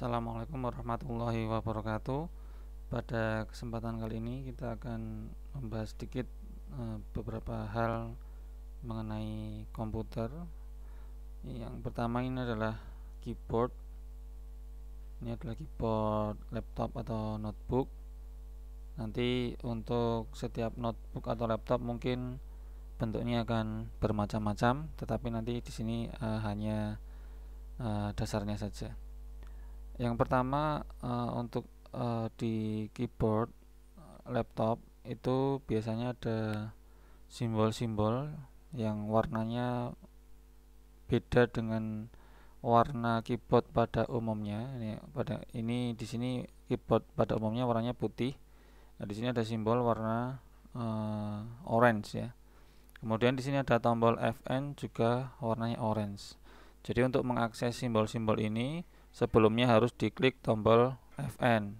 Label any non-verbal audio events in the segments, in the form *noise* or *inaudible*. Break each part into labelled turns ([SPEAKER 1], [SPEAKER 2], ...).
[SPEAKER 1] Assalamualaikum warahmatullahi wabarakatuh. Pada kesempatan kali ini kita akan membahas sedikit eh, beberapa hal mengenai komputer. Yang pertama ini adalah keyboard. Ini adalah keyboard laptop atau notebook. Nanti untuk setiap notebook atau laptop mungkin bentuknya akan bermacam-macam, tetapi nanti di sini uh, hanya uh, dasarnya saja yang pertama uh, untuk uh, di keyboard eh, laptop itu biasanya ada simbol-simbol yang warnanya beda dengan warna keyboard pada umumnya ini pada ini di sini keyboard pada umumnya warnanya putih nah, di sini ada simbol warna uh, orange ya kemudian di sini ada tombol FN juga warnanya orange jadi untuk mengakses simbol-simbol ini sebelumnya harus diklik tombol FN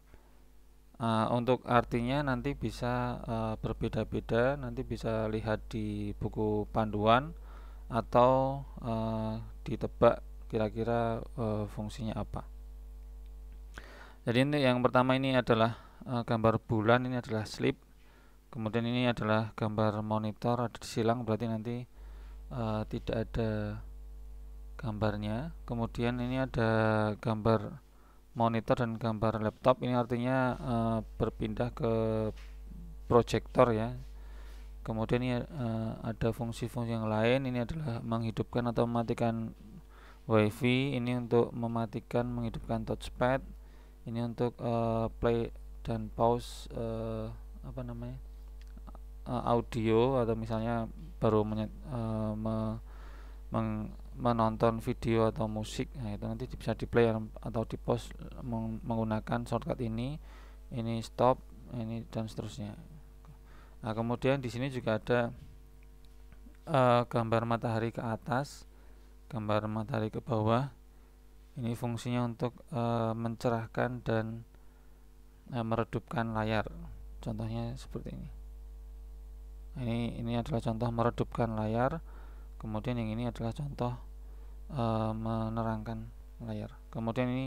[SPEAKER 1] uh, ah, untuk artinya nanti bisa uh, berbeda-beda nanti bisa lihat di buku panduan atau uh, ditebak kira-kira uh, fungsinya apa jadi ini yang pertama ini adalah uh, gambar bulan ini adalah slip kemudian ini adalah gambar monitor ada silang berarti nanti uh, tidak ada gambarnya kemudian ini ada gambar monitor dan gambar laptop ini artinya uh, berpindah ke proyektor ya kemudian ini uh, ada fungsi-fungsi yang lain ini adalah menghidupkan atau mematikan wifi ini untuk mematikan menghidupkan touchpad ini untuk uh, play dan pause uh, apa namanya uh, audio atau misalnya baru menyet uh, me, meng, menonton video atau musik nah itu nanti bisa di play atau di post menggunakan shortcut ini ini stop ini dan seterusnya nah kemudian di sini juga ada uh, gambar matahari ke atas gambar matahari ke bawah ini fungsinya untuk uh, mencerahkan dan uh, meredupkan layar contohnya seperti ini ini ini adalah contoh meredupkan layar kemudian yang ini adalah contoh uh, menerangkan layar kemudian ini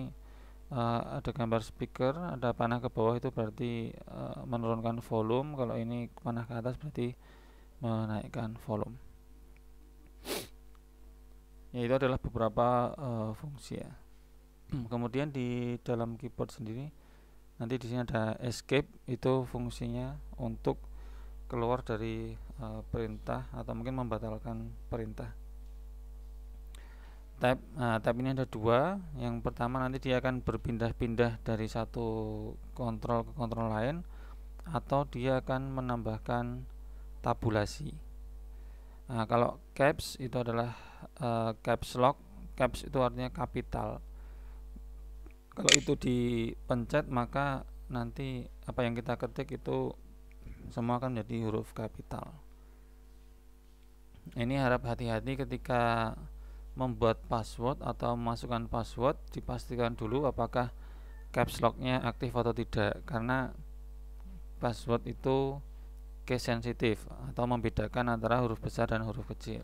[SPEAKER 1] uh, ada gambar speaker ada panah ke bawah itu berarti uh, menurunkan volume kalau ini panah ke atas berarti menaikkan volume ya itu adalah beberapa uh, fungsi ya *clears throat* kemudian di dalam keyboard sendiri nanti di sini ada escape itu fungsinya untuk keluar dari uh, perintah atau mungkin membatalkan perintah tab nah, tab ini ada dua yang pertama nanti dia akan berpindah-pindah dari satu kontrol ke kontrol lain atau dia akan menambahkan tabulasi nah, kalau caps itu adalah uh, caps lock caps itu artinya kapital kalau itu dipencet maka nanti apa yang kita ketik itu semua akan menjadi huruf kapital ini harap hati-hati ketika membuat password atau memasukkan password dipastikan dulu apakah caps locknya aktif atau tidak karena password itu case sensitif atau membedakan antara huruf besar dan huruf kecil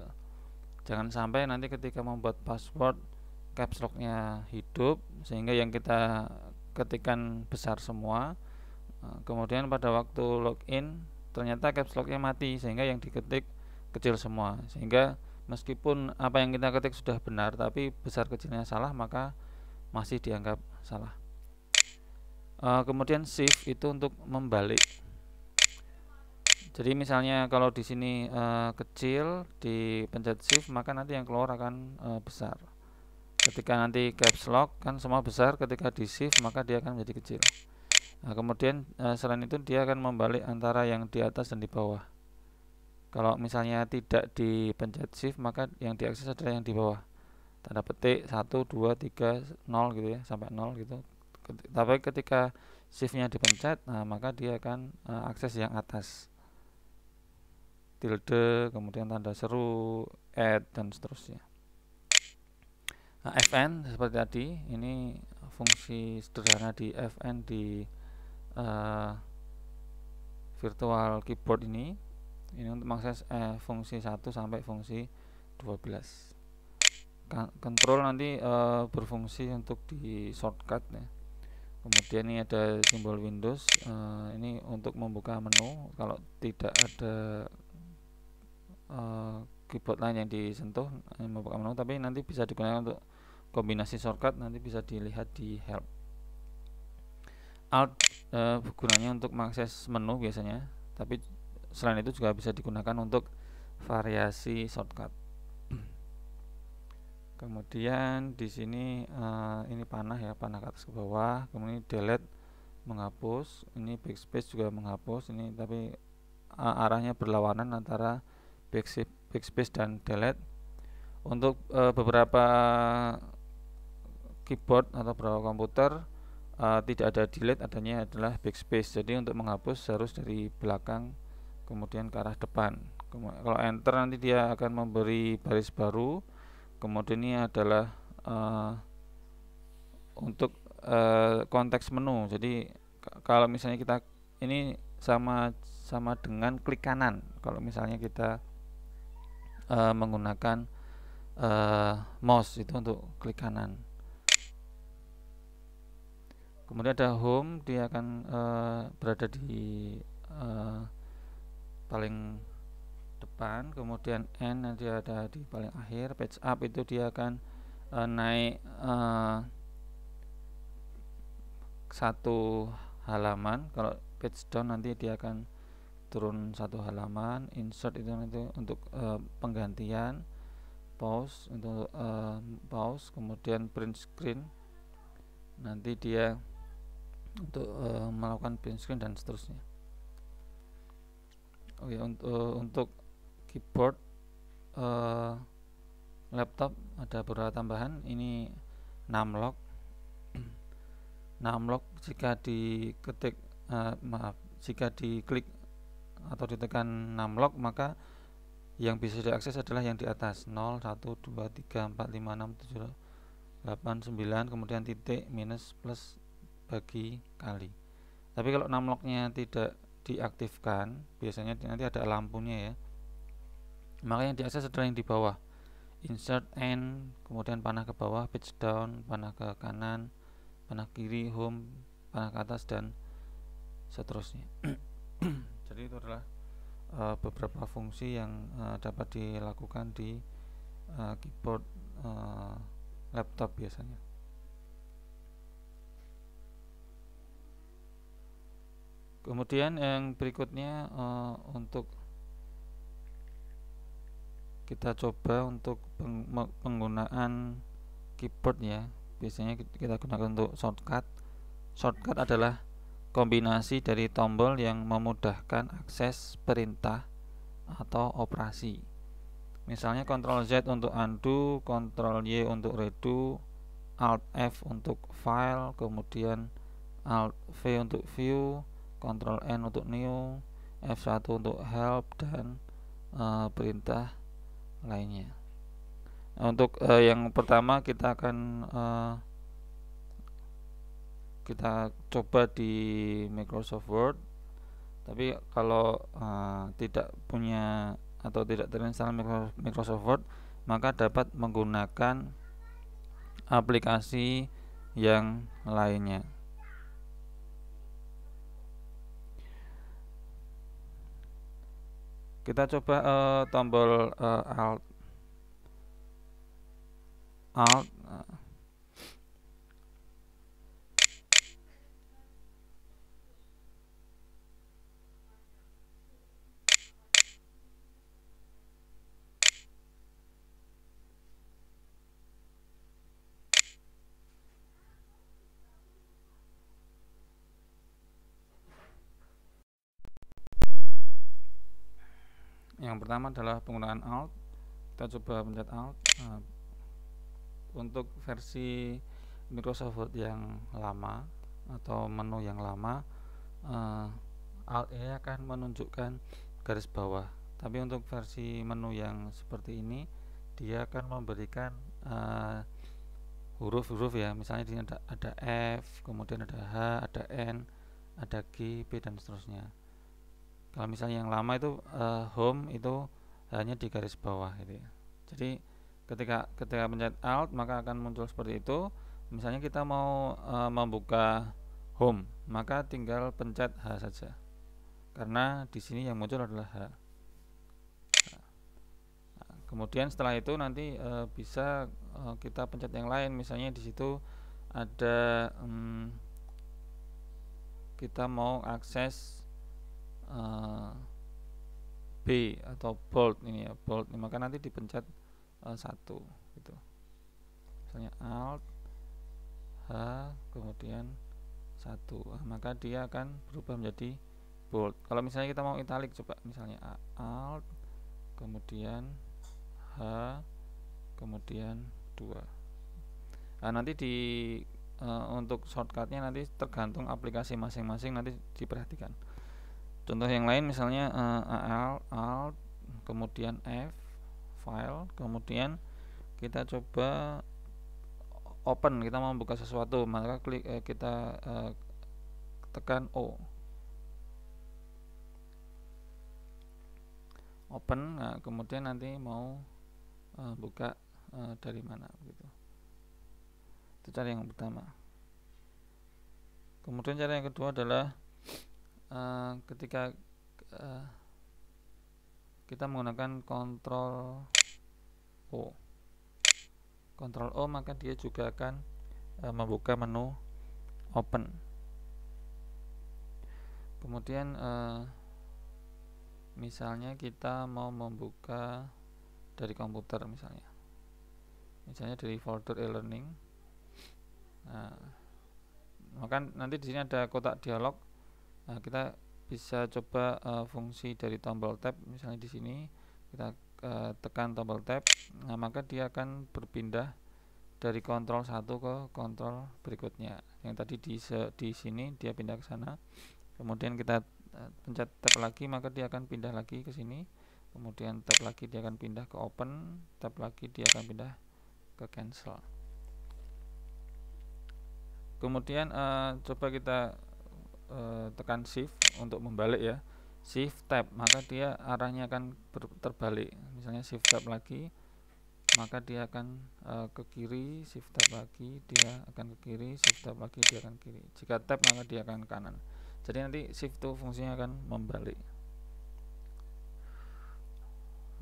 [SPEAKER 1] jangan sampai nanti ketika membuat password caps locknya hidup sehingga yang kita ketikan besar semua eh, kemudian pada waktu login ternyata caps locknya mati sehingga yang diketik kecil semua sehingga meskipun apa yang kita ketik sudah benar tapi besar kecilnya salah maka masih dianggap salah e, kemudian shift itu untuk membalik jadi misalnya kalau di sini e, kecil di pencet shift maka nanti yang keluar akan e, besar ketika nanti caps lock kan semua besar ketika di shift maka dia akan menjadi kecil nah, kemudian e, selain itu dia akan membalik antara yang di atas dan di bawah kalau misalnya tidak dipencet shift maka yang diakses adalah yang di bawah tanda petik 1 2 3 0 gitu ya sampai 0 gitu tapi ketika shiftnya dipencet nah maka dia akan uh, akses yang atas tilde kemudian tanda seru add dan seterusnya nah, fn seperti tadi ini fungsi sederhana di fn di uh, virtual keyboard ini ini untuk mengakses eh, fungsi 1 sampai fungsi 12 kan, kontrol nanti eh, berfungsi untuk di shortcut ya kemudian ini ada simbol Windows eh, ini untuk membuka menu kalau tidak ada eh, keyboard lain yang disentuh eh, membuka menu tapi nanti bisa digunakan untuk kombinasi shortcut nanti bisa dilihat di help alt uh, eh, gunanya untuk mengakses menu biasanya tapi selain itu juga bisa digunakan untuk variasi shortcut kemudian di sini uh, ini panah ya panah ke atas ke bawah kemudian delete menghapus ini backspace juga menghapus ini tapi uh, arahnya berlawanan antara backspace dan delete untuk uh, beberapa keyboard atau beberapa komputer uh, tidak ada delete adanya adalah backspace jadi untuk menghapus harus dari belakang kemudian ke arah depan kalau enter nanti dia akan memberi baris baru kemudian ini adalah uh, untuk uh, konteks menu jadi kalau misalnya kita ini sama sama dengan klik kanan kalau misalnya kita uh, menggunakan uh, mouse itu untuk klik kanan kemudian ada home dia akan uh, berada di uh, paling depan kemudian N nanti ada di paling akhir page up itu dia akan uh, naik uh, satu halaman kalau page down nanti dia akan turun satu halaman insert itu nanti untuk uh, penggantian pause untuk uh, pause kemudian print screen nanti dia untuk uh, melakukan print screen dan seterusnya oh ya untuk uh, eh, untuk keyboard uh, laptop ada beberapa tambahan ini namlock. *clears throat* Namlock jika diketik uh, maaf jika diklik atau ditekan namlock maka yang bisa diakses adalah yang di atas 0 1 2 3 4 5 6 7 8 9 kemudian titik minus plus bagi kali tapi kalau namlocknya tidak diaktifkan biasanya nanti ada lampunya ya maka yang diakses adalah yang di bawah insert n kemudian panah ke bawah page down panah ke kanan panah kiri home panah ke atas dan seterusnya *clears throat* jadi itu adalah uh, beberapa fungsi yang uh, dapat dilakukan di uh, keyboard uh, laptop biasanya kemudian yang berikutnya uh, untuk kita coba untuk penggunaan keyboard ya biasanya kita gunakan untuk shortcut shortcut adalah kombinasi dari tombol yang memudahkan akses perintah atau operasi misalnya Ctrl Z untuk undo Ctrl Y untuk redo Alt F untuk file kemudian Alt V untuk view Ctrl N untuk new F1 untuk help dan uh, perintah lainnya nah, untuk uh, yang pertama kita akan uh, kita coba di Microsoft Word tapi kalau uh, tidak punya atau tidak terinstall Microsoft Word maka dapat menggunakan aplikasi yang lainnya kita coba uh, tombol uh, alt alt eh. yang pertama adalah penggunaan alt kita coba pencet alt nah, untuk versi Microsoft Word yang lama atau menu yang lama uh, alt E akan menunjukkan garis bawah tapi untuk versi menu yang seperti ini dia akan memberikan eh, huruf-huruf uh, ya misalnya di sini ada, ada F kemudian ada H ada N ada G, P dan seterusnya kalau misalnya yang lama itu uh, home itu hanya di garis bawah gitu ya jadi ketika ketika pencet alt maka akan muncul seperti itu misalnya kita mau uh, membuka home maka tinggal pencet H saja karena di sini yang muncul adalah H nah, kemudian setelah itu nanti e, bisa e, kita pencet yang lain misalnya di situ ada mm, kita mau akses Eh, B atau bold ini ya bold ini maka nanti dipencet uh, satu gitu misalnya alt H kemudian satu nah, maka dia akan berubah menjadi bold kalau misalnya kita mau italik coba misalnya A, alt kemudian H kemudian dua. nah, nanti di uh, untuk shortcutnya nanti tergantung aplikasi masing-masing nanti diperhatikan contoh yang lain misalnya uh, eh, al alt kemudian f file kemudian kita coba open kita mau buka sesuatu maka klik eh, kita eh, tekan o open nah, kemudian nanti mau eh, buka eh, dari mana gitu itu cara yang pertama kemudian cara yang kedua adalah uh, ketika uh, kita menggunakan kontrol O kontrol O maka dia juga akan uh, membuka menu open kemudian uh, misalnya kita mau membuka dari komputer misalnya misalnya dari folder e-learning nah, maka nanti di sini ada kotak dialog nah, kita bisa coba uh, fungsi dari tombol tab misalnya di sini kita uh, tekan tombol tab nah maka dia akan berpindah dari kontrol satu ke kontrol berikutnya yang tadi di di sini dia pindah ke sana kemudian kita uh, pencet tab lagi maka dia akan pindah lagi ke sini kemudian tab lagi dia akan pindah ke open tab lagi dia akan pindah ke cancel kemudian uh, coba kita uh, tekan shift untuk membalik ya shift tab maka dia arahnya akan terbalik misalnya shift tab lagi maka dia akan uh, ke kiri shift tab lagi dia akan ke kiri shift tab lagi dia akan ke kiri jika tab maka dia akan ke kanan jadi nanti shift itu fungsinya akan membalik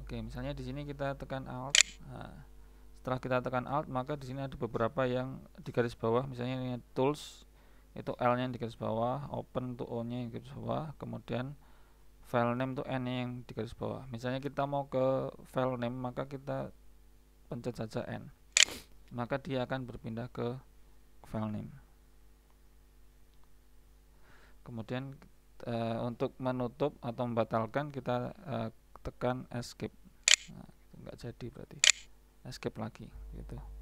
[SPEAKER 1] oke misalnya di sini kita tekan alt nah, setelah kita tekan alt maka di sini ada beberapa yang di garis bawah misalnya ini tools itu L nya yang di garis bawah open to O nya yang di garis bawah kemudian file name to N nya yang di garis bawah misalnya kita mau ke file name maka kita pencet saja N maka dia akan berpindah ke file name kemudian e, untuk menutup atau membatalkan kita e, tekan escape nah, gitu. nggak jadi berarti escape lagi gitu